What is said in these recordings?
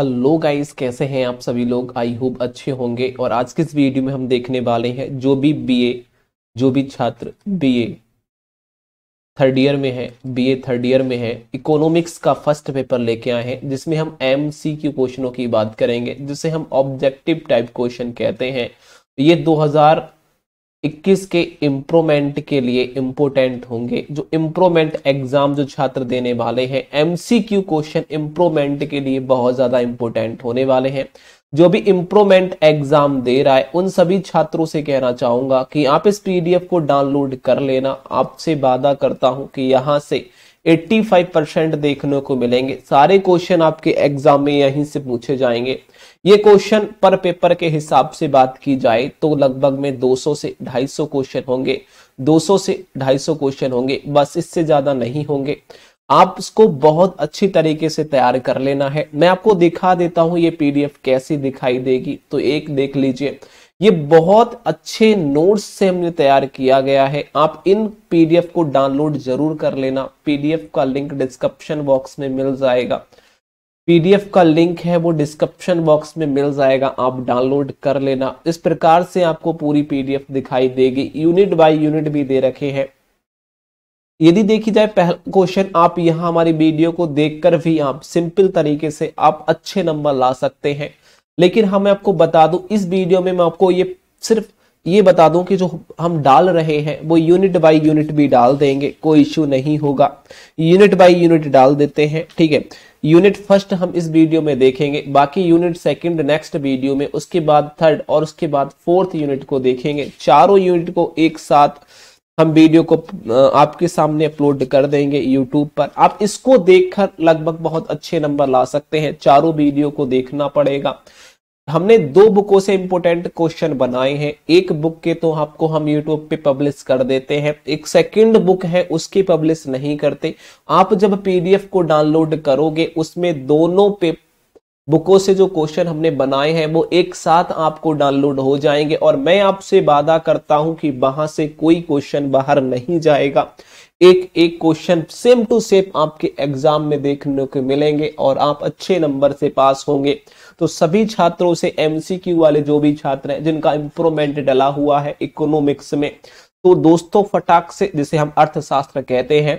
hello guys कैसे हैं आप सभी लोग आई होप अच्छे होंगे और आज के इस वीडियो में हम देखने वाले हैं जो भी बीए जो भी छात्र बीए थर्ड ईयर में है बीए थर्ड ईयर में है इकोनॉमिक्स का फर्स्ट पेपर लेके आए हैं जिसमें हम एम सी क्यू क्वेश्चनों की बात करेंगे जिसे हम ऑब्जेक्टिव टाइप क्वेश्चन कहते हैं ये 2000 21 के इम्प्रूवमेंट के लिए इम्पोर्टेंट होंगे जो इम्प्रूवमेंट एग्जाम जो छात्र देने वाले हैं एमसीक्यू क्वेश्चन इम्प्रूवमेंट के लिए बहुत ज्यादा इम्पोर्टेंट होने वाले हैं जो भी इम्प्रूवमेंट एग्जाम दे रहा है उन सभी छात्रों से कहना चाहूंगा कि आप इस पीडीएफ को डाउनलोड कर लेना आपसे वादा करता हूं कि यहां से 85 परसेंट देखने को मिलेंगे सारे क्वेश्चन आपके एग्जाम में यहीं से पूछे जाएंगे ये क्वेश्चन पर पेपर के हिसाब से बात की जाए तो लगभग में 200 से 250 क्वेश्चन होंगे 200 से 250 क्वेश्चन होंगे बस इससे ज्यादा नहीं होंगे आप इसको बहुत अच्छी तरीके से तैयार कर लेना है मैं आपको दिखा देता हूं ये पीडीएफ कैसी दिखाई देगी तो एक देख लीजिए ये बहुत अच्छे नोट्स से हमने तैयार किया गया है आप इन पीडीएफ को डाउनलोड जरूर कर लेना पीडीएफ का लिंक डिस्क्रिप्शन बॉक्स में मिल जाएगा पीडीएफ का लिंक है वो डिस्क्रिप्शन बॉक्स में मिल जाएगा आप डाउनलोड कर लेना इस प्रकार से आपको पूरी पीडीएफ दिखाई देगी यूनिट बाय यूनिट भी दे रखे हैं यदि देखी जाए पहला क्वेश्चन आप यहां हमारी वीडियो को देखकर भी आप सिंपल तरीके से आप अच्छे नंबर ला सकते हैं लेकिन हम हाँ, मैं आपको बता दूं इस वीडियो में मैं आपको ये सिर्फ ये बता दूं कि जो हम डाल रहे हैं वो यूनिट बाय यूनिट भी डाल देंगे कोई इश्यू नहीं होगा यूनिट बाय यूनिट डाल देते हैं ठीक है यूनिट फर्स्ट हम इस वीडियो में देखेंगे बाकी यूनिट सेकंड नेक्स्ट वीडियो में उसके बाद थर्ड और उसके बाद फोर्थ यूनिट को देखेंगे चारों यूनिट को एक साथ हम वीडियो को आपके सामने अपलोड कर देंगे यूट्यूब पर आप इसको देखकर लगभग बहुत अच्छे नंबर ला सकते हैं चारों वीडियो को देखना पड़ेगा हमने दो बुकों से इंपोर्टेंट क्वेश्चन बनाए हैं एक बुक के तो आपको हम यूट्यूब पे पब्लिश कर देते हैं एक सेकंड बुक है उसकी पब्लिश नहीं करते आप जब पीडीएफ को डाउनलोड करोगे उसमें दोनों पे बुकों से जो क्वेश्चन हमने बनाए हैं वो एक साथ आपको डाउनलोड हो जाएंगे और मैं आपसे वादा करता हूं कि वहां से कोई क्वेश्चन बाहर नहीं जाएगा एक एक क्वेश्चन सेम टू सेम आपके एग्जाम में देखने को मिलेंगे और आप अच्छे नंबर से पास होंगे तो सभी छात्रों से एमसीक्यू वाले जो भी छात्र हैं जिनका इंप्रूवमेंट डला हुआ है इकोनॉमिक्स में तो दोस्तों फटाक से जिसे हम अर्थशास्त्र कहते हैं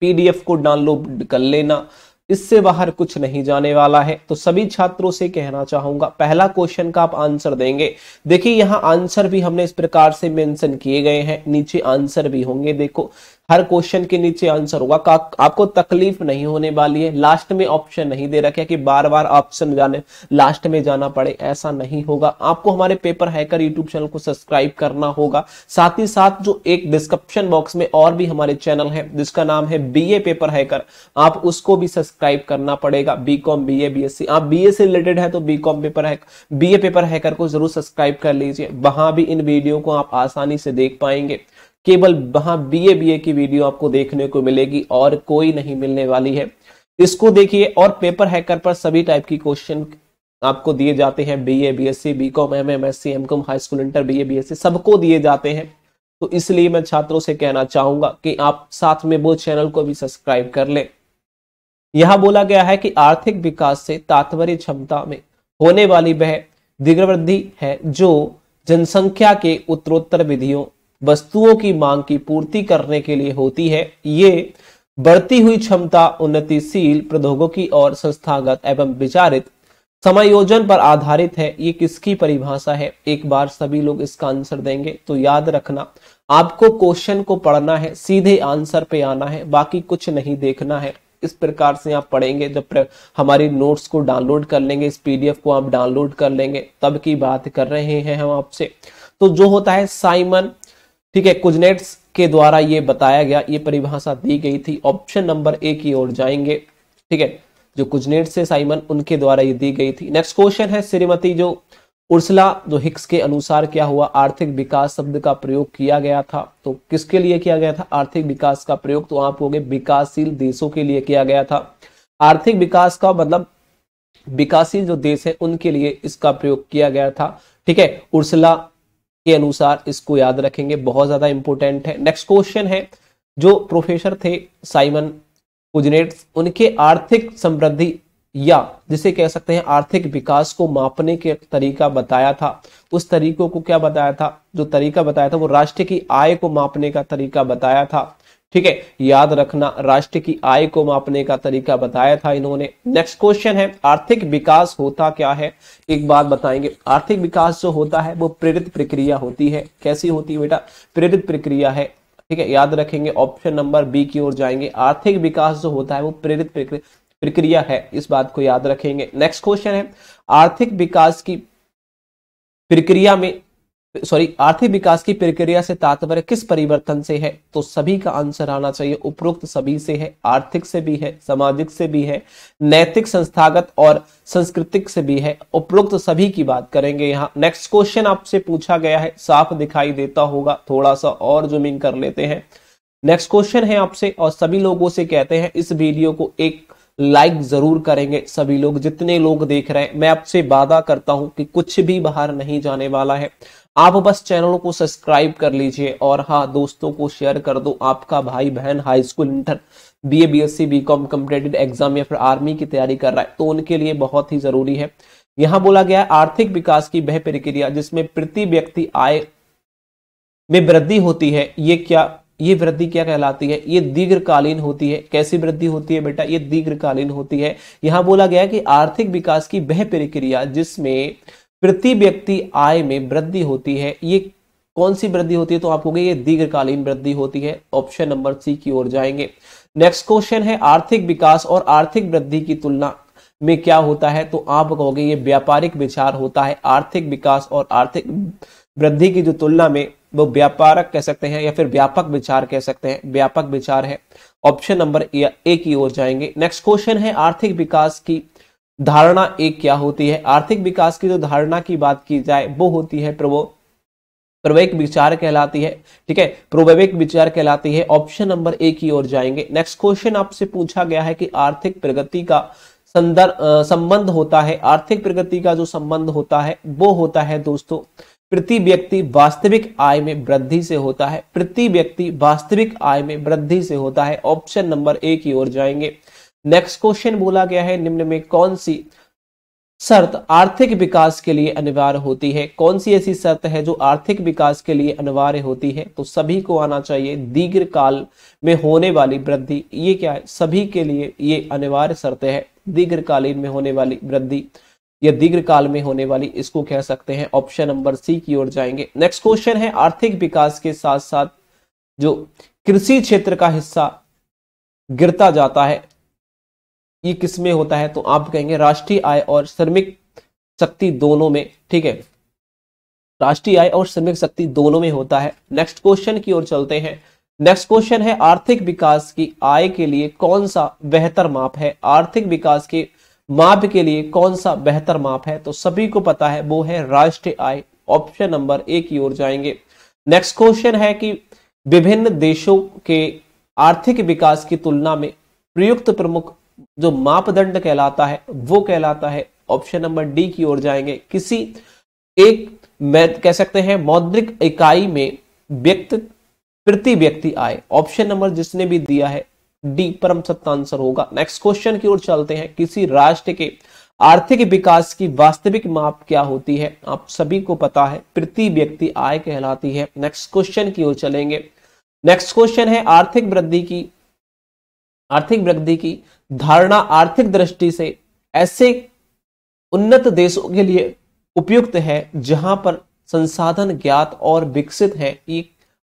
पीडीएफ को डाउनलोड कर लेना इससे बाहर कुछ नहीं जाने वाला है तो सभी छात्रों से कहना चाहूंगा पहला क्वेश्चन का आप आंसर देंगे देखिए यहां आंसर भी हमने इस प्रकार से मेंशन किए गए हैं नीचे आंसर भी होंगे देखो हर क्वेश्चन के नीचे आंसर होगा का, आपको तकलीफ नहीं होने वाली है लास्ट में ऑप्शन नहीं दे रखे कि बार बार ऑप्शन जाने लास्ट में जाना पड़े ऐसा नहीं होगा आपको हमारे पेपर हैकर यूट्यूब चैनल को सब्सक्राइब करना होगा साथ ही साथ जो एक डिस्क्रिप्शन बॉक्स में और भी हमारे चैनल है जिसका नाम है बी पेपर हैकर आप उसको भी सब्सक्राइब सब्सक्राइब करना पड़ेगा B com B A B S C आप बी ए से रिलेटेड है तो बी कॉम पेपर है बी ए पेपर हैकर को जरूर सब्सक्राइब कर लीजिए वहां भी इन वीडियो को आप आसानी से देख पाएंगे केवल वहां बी ए बी ए की वीडियो आपको देखने को मिलेगी और कोई नहीं मिलने वाली है इसको देखिए और पेपर हैकर पर सभी टाइप की क्वेश्चन आपको दिए जाते हैं B A B S C B com M M S C M com high school inter B A B S C सबको दिए जाते हैं तो इसलिए मैं छात्रों से कहना चाहूंगा कि आप साथ में वो चैनल को भी सब्सक्राइब कर लें यहां बोला गया है कि आर्थिक विकास से तात्पर्य क्षमता में होने वाली वह दीर्घवृद्धि है जो जनसंख्या के उत्तरोत्तर विधियों वस्तुओं की मांग की पूर्ति करने के लिए होती है ये बढ़ती हुई क्षमता उन्नतिशील प्रौद्योगिकी और संस्थागत एवं विचारित समायोजन पर आधारित है ये किसकी परिभाषा है एक बार सभी लोग इसका आंसर देंगे तो याद रखना आपको क्वेश्चन को पढ़ना है सीधे आंसर पे आना है बाकी कुछ नहीं देखना है इस प्रकार से आप पढ़ेंगे जब हमारी नोट्स को डाउनलोड कर लेंगे इस पीडीएफ को आप डाउनलोड कर लेंगे तब की बात कर रहे हैं हम आपसे तो जो होता है साइमन ठीक है कुजनेट्स के द्वारा ये बताया गया ये परिभाषा दी गई थी ऑप्शन नंबर ए की ओर जाएंगे ठीक है जो कुजनेट से साइमन उनके द्वारा ये दी गई थी नेक्स्ट क्वेश्चन है श्रीमती जो उर्सला जो हिक्स के अनुसार क्या हुआ आर्थिक विकास शब्द का प्रयोग किया गया था तो किसके लिए किया गया था आर्थिक विकास का प्रयोग तो आप हो गए विकासशील देशों के लिए किया गया था आर्थिक विकास का मतलब विकासशील जो देश है उनके लिए इसका प्रयोग किया गया था ठीक है उर्सला के अनुसार इसको याद रखेंगे बहुत ज्यादा इंपॉर्टेंट है नेक्स्ट क्वेश्चन है जो प्रोफेसर थे साइमन कुजनेट्स उनके आर्थिक समृद्धि या जिसे कह सकते हैं आर्थिक विकास को मापने के तरीका बताया था उस तरीकों को क्या बताया था जो तरीका बताया था वो राष्ट्र की आय को मापने का तरीका बताया था ठीक है याद रखना राष्ट्र की आय को मापने का तरीका बताया था इन्होंने नेक्स्ट क्वेश्चन है आर्थिक विकास होता क्या है एक बात बताएंगे आर्थिक विकास जो होता है वो प्रेरित प्रक्रिया होती है कैसी होती है बेटा प्रेरित प्रक्रिया है ठीक है याद रखेंगे ऑप्शन नंबर बी की ओर जाएंगे आर्थिक विकास जो होता है वो प्रेरित प्रक्रिया प्रक्रिया है इस बात को याद रखेंगे नेक्स्ट क्वेश्चन है आर्थिक विकास की प्रक्रिया में सॉरी आर्थिक विकास की प्रक्रिया से तात्पर्य किस परिवर्तन से है तो सभी का आंसर आना चाहिए उपरोक्त सभी से है आर्थिक से भी है सामाजिक से भी है नैतिक संस्थागत और सांस्कृतिक से भी है उपरोक्त सभी की बात करेंगे यहाँ नेक्स्ट क्वेश्चन आपसे पूछा गया है साफ दिखाई देता होगा थोड़ा सा और जूमिंग कर लेते हैं नेक्स्ट क्वेश्चन है आपसे और सभी लोगों से कहते हैं इस वीडियो को एक लाइक जरूर करेंगे सभी लोग जितने लोग देख रहे हैं मैं आपसे वादा करता हूं कि कुछ भी बाहर नहीं जाने वाला है आप बस चैनल को सब्सक्राइब कर लीजिए और हाँ दोस्तों को शेयर कर दो आपका भाई बहन high school inter B A B S C B com competitive exam या फिर आर्मी की तैयारी कर रहा है तो उनके लिए बहुत ही जरूरी है यहां बोला गया है आर्थिक विकास की वह प्रक्रिया जिसमें प्रति व्यक्ति आय में वृद्धि होती है ये क्या ये वृद्धि क्या कहलाती है ये दीर्घकालीन होती है कैसी वृद्धि होती है बेटा ये दीर्घकालीन होती है यहां बोला गया कि आर्थिक विकास की वह प्रक्रिया जिसमें प्रति व्यक्ति आय में वृद्धि होती है ये कौन सी वृद्धि होती है तो आप कहोगे ये दीर्घकालीन वृद्धि होती है ऑप्शन नंबर सी की ओर जाएंगे नेक्स्ट क्वेश्चन है आर्थिक विकास और आर्थिक वृद्धि की तुलना में क्या होता है तो आप कहोगे ये व्यापारिक विचार होता है आर्थिक विकास और आर्थिक वृद्धि की जो तुलना में वो व्यापारक कह सकते हैं या फिर व्यापक विचार कह सकते हैं व्यापक विचार है ऑप्शन नंबर ए की ओर जाएंगे नेक्स्ट क्वेश्चन है आर्थिक विकास की धारणा एक क्या होती है आर्थिक विकास की जो तो धारणा की बात की जाए वो होती है प्रभो प्रवेक विचार कहलाती है ठीक है प्रोवेविक विचार कहलाती है ऑप्शन नंबर ए की ओर जाएंगे नेक्स्ट क्वेश्चन आपसे पूछा गया है कि आर्थिक प्रगति का संदर्भ संबंध होता है आर्थिक प्रगति का जो संबंध होता है वो होता है दोस्तों प्रति व्यक्ति वास्तविक आय में वृद्धि से होता है प्रति व्यक्ति वास्तविक आय में वृद्धि से होता है ऑप्शन नंबर ए की ओर जाएंगे नेक्स्ट क्वेश्चन बोला गया है निम्न में कौन सी शर्त आर्थिक विकास के लिए अनिवार्य होती है कौन सी ऐसी शर्त है जो आर्थिक विकास के लिए अनिवार्य होती है तो सभी को आना चाहिए दीर्घ काल में होने वाली वृद्धि ये क्या है सभी के लिए ये अनिवार्य शर्त है दीर्घकालीन में होने वाली वृद्धि या दीर्घ काल में होने वाली इसको कह सकते हैं ऑप्शन नंबर सी की ओर जाएंगे नेक्स्ट क्वेश्चन है आर्थिक विकास के साथ साथ जो कृषि क्षेत्र का हिस्सा गिरता जाता है ये किसमें होता है तो आप कहेंगे राष्ट्रीय आय और श्रमिक शक्ति दोनों में ठीक है राष्ट्रीय आय और श्रमिक शक्ति दोनों में होता है नेक्स्ट क्वेश्चन की ओर चलते हैं नेक्स्ट क्वेश्चन है आर्थिक विकास की आय के लिए कौन सा बेहतर माप है आर्थिक विकास के माप के लिए कौन सा बेहतर माप है तो सभी को पता है वो है राष्ट्रीय आय ऑप्शन नंबर ए की ओर जाएंगे नेक्स्ट क्वेश्चन है कि विभिन्न देशों के आर्थिक विकास की तुलना में प्रयुक्त प्रमुख जो मापदंड कहलाता है वो कहलाता है ऑप्शन नंबर डी की ओर जाएंगे किसी एक कह सकते हैं मौद्रिक इकाई में व्यक्त प्रति व्यक्ति आय ऑप्शन नंबर जिसने भी दिया है डी परम सत्ता आंसर होगा नेक्स्ट क्वेश्चन की ओर चलते हैं किसी राष्ट्र के आर्थिक विकास की वास्तविक माप क्या होती है आप सभी को पता है प्रति व्यक्ति आय कहलाती है नेक्स्ट क्वेश्चन की ओर चलेंगे नेक्स्ट क्वेश्चन है आर्थिक वृद्धि की आर्थिक वृद्धि की धारणा आर्थिक दृष्टि से ऐसे उन्नत देशों के लिए उपयुक्त है जहां पर संसाधन ज्ञात और विकसित है ये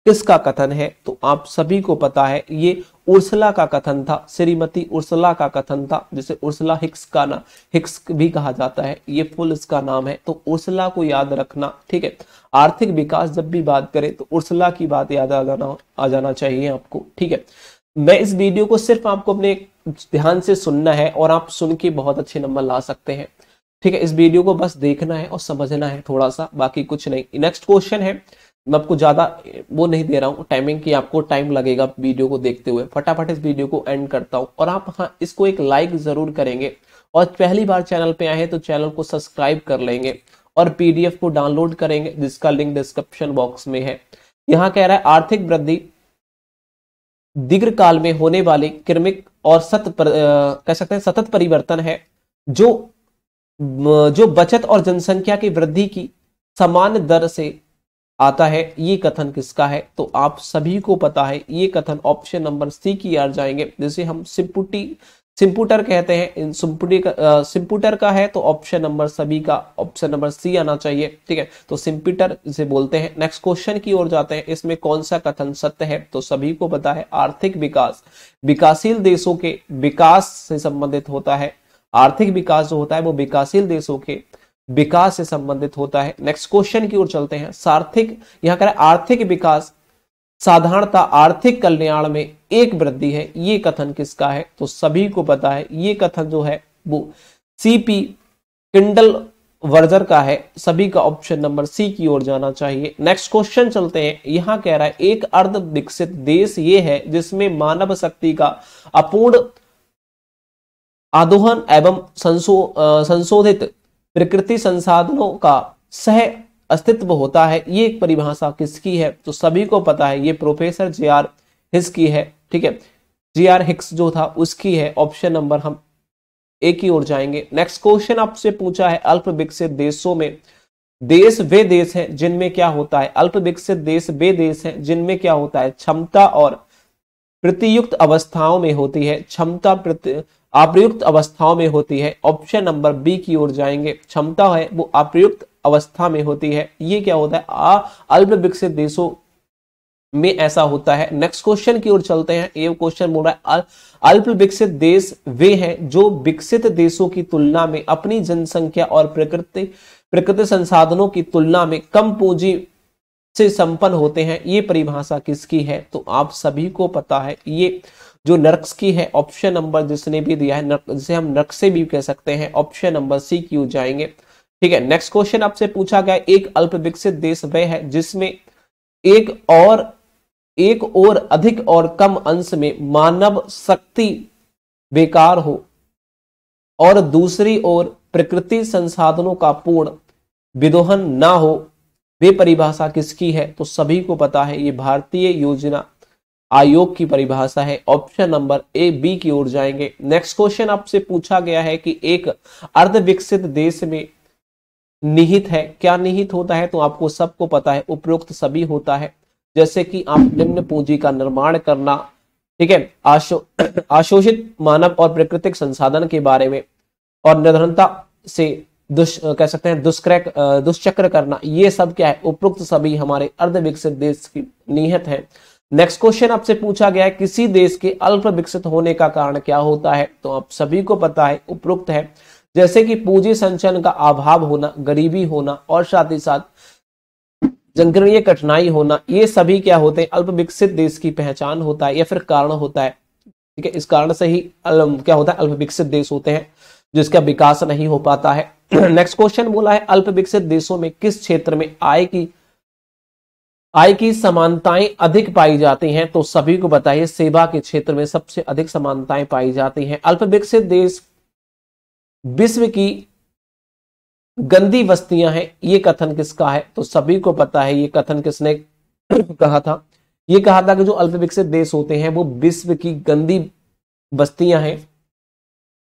किसका कथन है तो आप सभी को पता है ये उर्सला का कथन था श्रीमती उर्सला का कथन था जिसे उर्सला हिक्स का ना हिक्स भी कहा जाता है ये फुल इसका नाम है तो उर्सला को याद रखना ठीक है आर्थिक विकास जब भी बात करें तो उर्सला की बात याद आ जाना आ जाना चाहिए आपको ठीक है मैं इस वीडियो को सिर्फ आपको अपने ध्यान से सुनना है और आप सुन के बहुत अच्छे नंबर ला सकते हैं ठीक है इस वीडियो को बस देखना है और समझना है थोड़ा सा बाकी कुछ नहीं नेक्स्ट क्वेश्चन है मैं आपको ज़्यादा वो नहीं दे रहा हूँ टाइमिंग की आपको टाइम लगेगा वीडियो को देखते हुए फटाफट इस वीडियो को एंड करता हूँ और आप हाँ इसको एक लाइक ज़रूर करेंगे और पहली बार चैनल पे आए तो चैनल को सब्सक्राइब कर लेंगे और पीडीएफ को डाउनलोड करेंगे जिसका लिंक डिस्क्रिप्शन बॉक्स में है यहाँ कह रहा है आर्थिक वृद्धि दीर्घ काल में होने वाली क्रमिक और सत पर, आ, कह सकते हैं सतत परिवर्तन है जो जो बचत और जनसंख्या की वृद्धि की समान दर से आता है ये कथन किसका है तो आप सभी को पता है ये कथन ऑप्शन नंबर सी की यार जाएंगे जैसे हम सिंपुटी सिंपुटर कहते हैं इन सिंपुटी का सिंपुटर का है तो ऑप्शन नंबर सभी का ऑप्शन नंबर सी आना चाहिए ठीक है तो सिंपुटर इसे बोलते हैं नेक्स्ट क्वेश्चन की ओर जाते हैं इसमें कौन सा कथन सत्य है तो सभी को पता है आर्थिक विकास विकासशील देशों के विकास से संबंधित होता है आर्थिक विकास जो होता है वो विकासशील देशों के विकास से संबंधित होता है नेक्स्ट क्वेश्चन की ओर चलते हैं सार्थिक यहां करें आर्थिक विकास साधारणता आर्थिक कल्याण में एक वृद्धि है ये कथन किसका है तो सभी को पता है ये कथन जो है वो सीपी किंडल वर्जर का है सभी का ऑप्शन नंबर सी की ओर जाना चाहिए नेक्स्ट क्वेश्चन चलते हैं यहां कह रहा है एक अर्ध विकसित देश ये है जिसमें मानव शक्ति का अपूर्ण आदोहन एवं संशोधित प्रकृति संसाधनों का सह अस्तित्व होता है ये एक परिभाषा किसकी है तो सभी को पता है ये प्रोफेसर जे आर हिस की है ठीक है जे आर हिक्स जो था उसकी है ऑप्शन नंबर हम ए की ओर जाएंगे नेक्स्ट क्वेश्चन आपसे पूछा है अल्प विकसित देशों में देश वे देश हैं जिनमें क्या होता है अल्प विकसित देश वे देश हैं जिनमें क्या होता है क्षमता और प्रतियुक्त अवस्थाओं में होती है क्षमता प्रति अप्रयुक्त अवस्थाओं में होती है ऑप्शन नंबर बी की ओर जाएंगे क्षमता है वो अप्रयुक्त अवस्था में होती है ये क्या होता है अल्प विकसित देशों में ऐसा होता है नेक्स्ट क्वेश्चन की ओर चलते हैं ये क्वेश्चन बोल रहा है अल्प विकसित देश वे हैं जो विकसित देशों की तुलना में अपनी जनसंख्या और प्रकृति प्रकृति संसाधनों की तुलना में कम पूंजी से संपन्न होते हैं ये परिभाषा किसकी है तो आप सभी को पता है ये जो नर्क्स की है ऑप्शन नंबर जिसने भी दिया है नर्क, जिसे हम नर्क से भी कह सकते हैं ऑप्शन नंबर सी की जाएंगे ठीक है नेक्स्ट क्वेश्चन आपसे पूछा गया एक अल्प विकसित देश वह है जिसमें एक और एक और अधिक और कम अंश में मानव शक्ति बेकार हो और दूसरी ओर प्रकृति संसाधनों का पूर्ण विदोहन ना हो वे परिभाषा किसकी है तो सभी को पता है ये भारतीय योजना आयोग की परिभाषा है ऑप्शन नंबर ए बी की ओर जाएंगे नेक्स्ट क्वेश्चन आपसे पूछा गया है कि एक अर्ध विकसित देश में निहित है क्या निहित होता है तो आपको सबको पता है उपरोक्त सभी होता है जैसे कि आप निम्न पूंजी का निर्माण करना ठीक है आशो, आशोषित मानव और प्राकृतिक संसाधन के बारे में और निर्धनता से दुष कह सकते हैं दुष्क्रय दुष्चक्र करना ये सब क्या है उपरोक्त सभी हमारे अर्ध विकसित देश की निहित है नेक्स्ट क्वेश्चन आपसे पूछा गया है किसी देश के अल्प विकसित होने का कारण क्या होता है तो आप सभी को पता है उपरोक्त है जैसे कि पूंजी संचयन का अभाव होना गरीबी होना और साथ ही साथ जंगलीय कठिनाई होना ये सभी क्या होते हैं अल्प विकसित देश की पहचान होता है या फिर कारण होता है ठीक है इस कारण से ही क्या होता है अल्प विकसित देश होते हैं जिसका विकास नहीं हो पाता है नेक्स्ट क्वेश्चन बोला है अल्प विकसित देशों में किस क्षेत्र में आय की आय की समानताएं अधिक पाई जाती हैं तो सभी को बताइए सेवा के क्षेत्र में सबसे अधिक समानताएं पाई जाती हैं अल्प विकसित देश विश्व की गंदी बस्तियां हैं ये कथन किसका है तो सभी को पता है ये कथन किसने कहा था ये कहा था कि जो अल्प विकसित देश होते हैं वो विश्व की गंदी बस्तियां हैं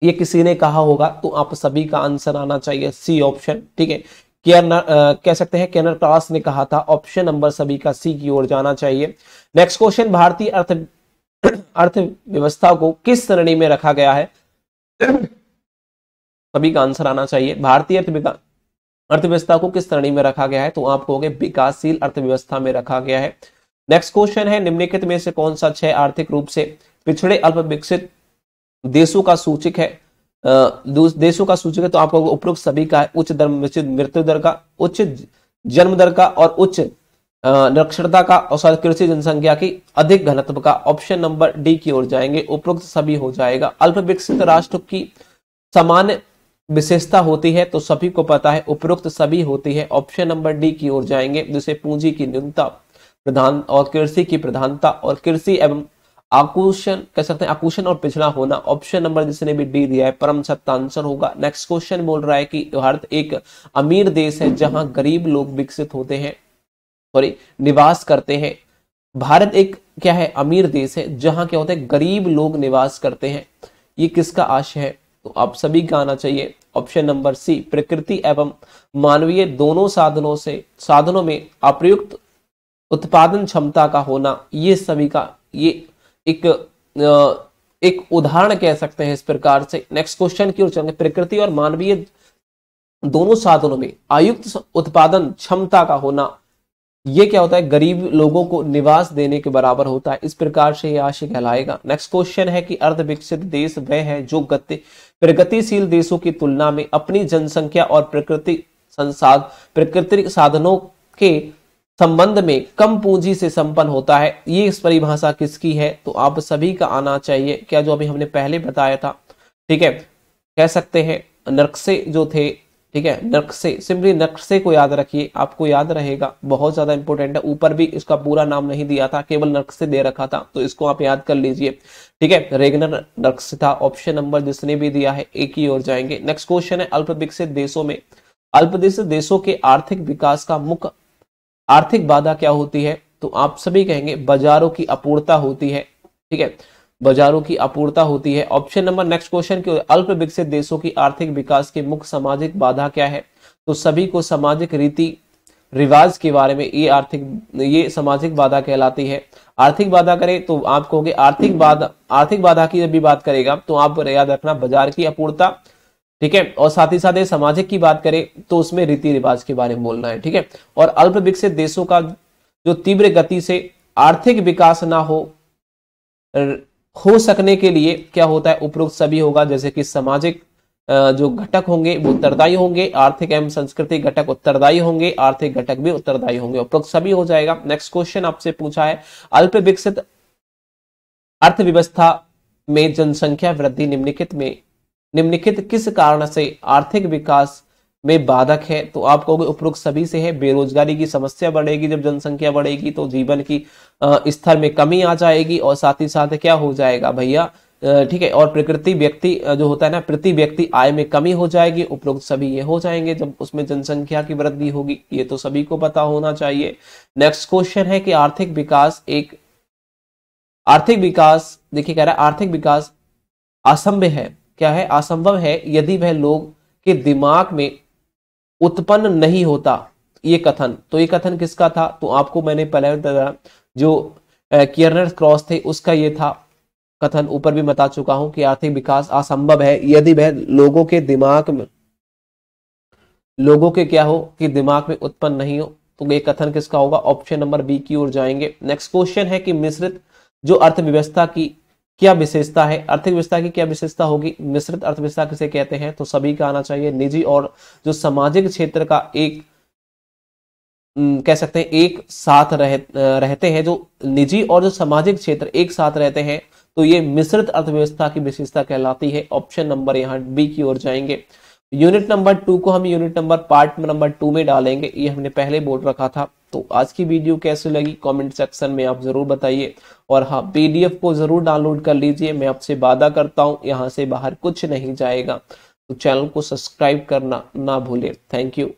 ये किसी ने कहा होगा तो आप सभी का आंसर आना चाहिए सी ऑप्शन ठीक है Uh, कह सकते हैं केनर क्लास ने कहा था ऑप्शन नंबर सभी का सी की ओर जाना चाहिए नेक्स्ट क्वेश्चन भारतीय अर्थ अर्थव्यवस्था को किस श्रेणी में रखा गया है सभी का आंसर आना चाहिए भारतीय अर्थ अर्थव्यवस्था को किस श्रेणी में रखा गया है तो आप कहोगे विकासशील अर्थव्यवस्था में रखा गया है नेक्स्ट क्वेश्चन है निम्नलिखित में से कौन सा छह आर्थिक रूप से पिछड़े अल्प विकसित देशों का सूचक है देशों का सूचक है तो आपको उपरोक्त सभी का है उच्च दर मृत्यु दर का उच्च जन्म दर का और उच्च निरक्षरता का और कृषि जनसंख्या की अधिक घनत्व का ऑप्शन नंबर डी की ओर जाएंगे उपरोक्त सभी हो जाएगा अल्प विकसित राष्ट्र की सामान्य विशेषता होती है तो सभी को पता है उपरोक्त सभी होती है ऑप्शन नंबर डी की ओर जाएंगे जिसे पूंजी की न्यूनता प्रधान और कृषि की प्रधानता और कृषि एवं आकुशन कह सकते हैं आकुशन और पिछला होना ऑप्शन नंबर जिसने भी डी दिया है परम सत्य आंसर होगा नेक्स्ट क्वेश्चन बोल रहा है कि भारत एक अमीर देश है जहां गरीब लोग विकसित होते हैं सॉरी निवास करते हैं भारत एक क्या है अमीर देश है जहां क्या होते हैं गरीब लोग निवास करते हैं ये किसका आशय है तो आप सभी का आना चाहिए ऑप्शन नंबर सी प्रकृति एवं मानवीय दोनों साधनों से साधनों में अप्रयुक्त उत्पादन क्षमता का होना ये सभी का ये एक एक उदाहरण कह सकते हैं इस प्रकार से नेक्स्ट क्वेश्चन की ओर चलेंगे प्रकृति और मानवीय दोनों साधनों में आयुक्त उत्पादन क्षमता का होना यह क्या होता है गरीब लोगों को निवास देने के बराबर होता है इस प्रकार से यह आशय कहलाएगा नेक्स्ट क्वेश्चन है कि अर्ध विकसित देश वह है जो गति प्रगतिशील देशों की तुलना में अपनी जनसंख्या और प्रकृति संसाध प्रकृति साधनों के संबंध में कम पूंजी से संपन्न होता है ये इस परिभाषा किसकी है तो आप सभी का आना चाहिए क्या जो अभी हमने पहले बताया था ठीक है कह सकते हैं नक्शे जो थे ठीक है नक्शे सिंपली नक्शे को याद रखिए आपको याद रहेगा बहुत ज्यादा इंपॉर्टेंट है ऊपर भी इसका पूरा नाम नहीं दिया था केवल नक्शे दे रखा था तो इसको आप याद कर लीजिए ठीक है रेगनर नक्श था ऑप्शन नंबर जिसने भी दिया है एक ही ओर जाएंगे नेक्स्ट क्वेश्चन है अल्प विकसित देशों में अल्प विकसित देशों के आर्थिक विकास का मुख्य आर्थिक बाधा क्या होती है तो आप सभी कहेंगे बाजारों की अपूर्णता होती है ठीक है बाजारों की अपूर्णता होती है ऑप्शन नंबर नेक्स्ट क्वेश्चन की अल्प विकसित देशों की आर्थिक विकास की मुख्य सामाजिक बाधा क्या है तो सभी को सामाजिक रीति रिवाज के बारे में ये आर्थिक ये सामाजिक बाधा कहलाती है आर्थिक बाधा करें तो आप कहोगे आर्थिक बाधा आर्थिक बाधा की जब भी बात करेगा तो आप याद रखना बाजार की अपूर्णता ठीक है और साथ ही साथ सामाजिक की बात करें तो उसमें रीति रिवाज के बारे में बोलना है ठीक है और अल्प विकसित देशों का जो तीव्र गति से आर्थिक विकास ना हो हो सकने के लिए क्या होता है उपरोक्त सभी होगा जैसे कि सामाजिक जो घटक होंगे वो उत्तरदायी होंगे आर्थिक एवं संस्कृति घटक उत्तरदायी होंगे आर्थिक घटक भी उत्तरदायी होंगे उपरोक्त सभी हो जाएगा नेक्स्ट क्वेश्चन आपसे पूछा है अल्प विकसित अर्थव्यवस्था में जनसंख्या वृद्धि निम्नलिखित में निम्नलिखित किस कारण से आर्थिक विकास में बाधक है तो आप कहोगे उपरोक्त सभी से है बेरोजगारी की समस्या बढ़ेगी जब जनसंख्या बढ़ेगी तो जीवन की स्तर में कमी आ जाएगी और साथ ही साथ क्या हो जाएगा भैया ठीक है और प्रकृति व्यक्ति जो होता है ना प्रति व्यक्ति आय में कमी हो जाएगी उपरोक्त सभी ये हो जाएंगे जब उसमें जनसंख्या की वृद्धि होगी ये तो सभी को पता होना चाहिए नेक्स्ट क्वेश्चन है कि आर्थिक विकास एक आर्थिक विकास देखिए कह रहा है आर्थिक विकास असंभव है क्या है असंभव है यदि वह लोग के दिमाग में उत्पन्न नहीं होता ये कथन तो ये कथन किसका था तो आपको मैंने पहले बताया जो कियर्नर क्रॉस थे उसका ये था कथन ऊपर भी बता चुका हूं कि आर्थिक विकास असंभव है यदि वह लोगों के दिमाग में लोगों के क्या हो कि दिमाग में उत्पन्न नहीं हो तो ये कथन किसका होगा ऑप्शन नंबर बी की ओर जाएंगे नेक्स्ट क्वेश्चन है कि मिश्रित जो अर्थव्यवस्था की क्या विशेषता है आर्थिक विशेषता की क्या विशेषता होगी मिश्रित अर्थव्यवस्था किसे कहते हैं तो सभी का आना चाहिए निजी और जो सामाजिक क्षेत्र का एक कह सकते हैं एक साथ रह, रहते हैं जो निजी और जो सामाजिक क्षेत्र एक साथ रहते हैं तो ये मिश्रित अर्थव्यवस्था की विशेषता कहलाती है ऑप्शन नंबर यहाँ बी की ओर जाएंगे यूनिट नंबर टू को हम unit number part number two में डालेंगे ये हमने पहले बोल रखा था तो आज की वीडियो कैसे लगी कमेंट सेक्शन में आप ज़रूर बताइए और हाँ पीडीएफ को ज़रूर डाउनलोड कर लीजिए मैं आपसे वादा करता हूँ यहाँ से बाहर कुछ नहीं जाएगा तो चैनल को सब्सक्राइब करना ना भूले थैंक यू